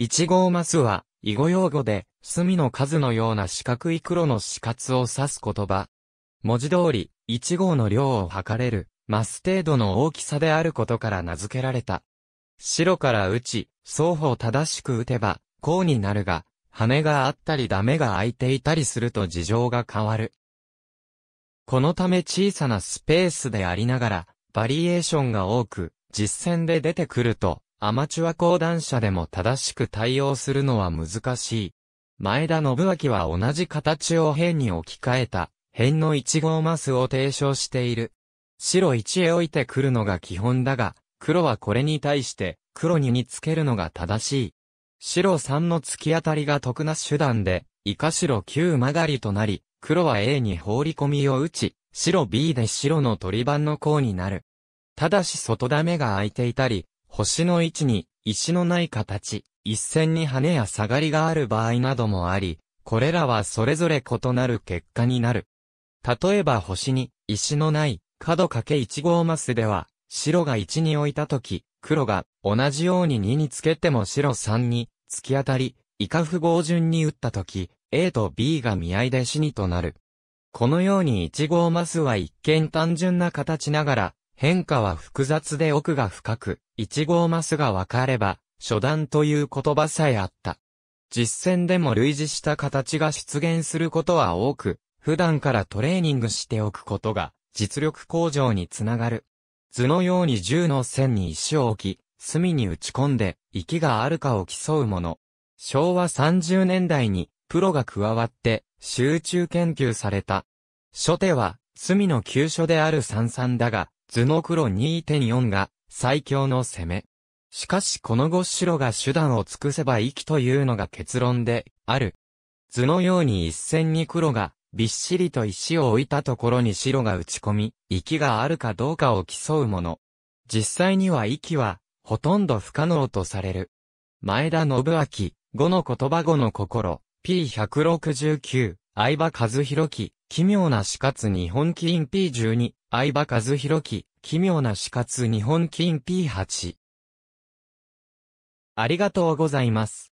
一号マスは、囲碁用語で、隅の数のような四角い黒の死活を指す言葉。文字通り、一号の量を測れる、マス程度の大きさであることから名付けられた。白から打ち、双方正しく打てば、こうになるが、羽があったりダメが空いていたりすると事情が変わる。このため小さなスペースでありながら、バリエーションが多く、実戦で出てくると、アマチュア講談社でも正しく対応するのは難しい。前田信明は同じ形を辺に置き換えた、辺の1号マスを提唱している。白1へ置いてくるのが基本だが、黒はこれに対して黒2につけるのが正しい。白3の突き当たりが得な手段で、イカ白9曲がりとなり、黒は A に放り込みを打ち、白 B で白の取り番の項になる。ただし外ダメが空いていたり、星の位置に石のない形、一線に羽や下がりがある場合などもあり、これらはそれぞれ異なる結果になる。例えば星に石のない角け1号マスでは、白が1に置いたとき、黒が同じように2につけても白3に突き当たり、イカ符号順に打ったとき、A と B が見合いで死にとなる。このように1号マスは一見単純な形ながら、変化は複雑で奥が深く、一号マスが分かれば、初段という言葉さえあった。実践でも類似した形が出現することは多く、普段からトレーニングしておくことが、実力向上につながる。図のように銃の線に石を置き、隅に打ち込んで、息があるかを競うもの。昭和30年代に、プロが加わって、集中研究された。初手は、隅の急所である三々だが、図の黒2.4が最強の攻め。しかしこの後白が手段を尽くせば息というのが結論である。図のように一線に黒がびっしりと石を置いたところに白が打ち込み、息があるかどうかを競うもの。実際には息はほとんど不可能とされる。前田信明、語の言葉語の心、P169、相葉和弘樹、奇妙な死活日本リン P12、相葉和弘記、奇妙な死活日本リン P8。ありがとうございます。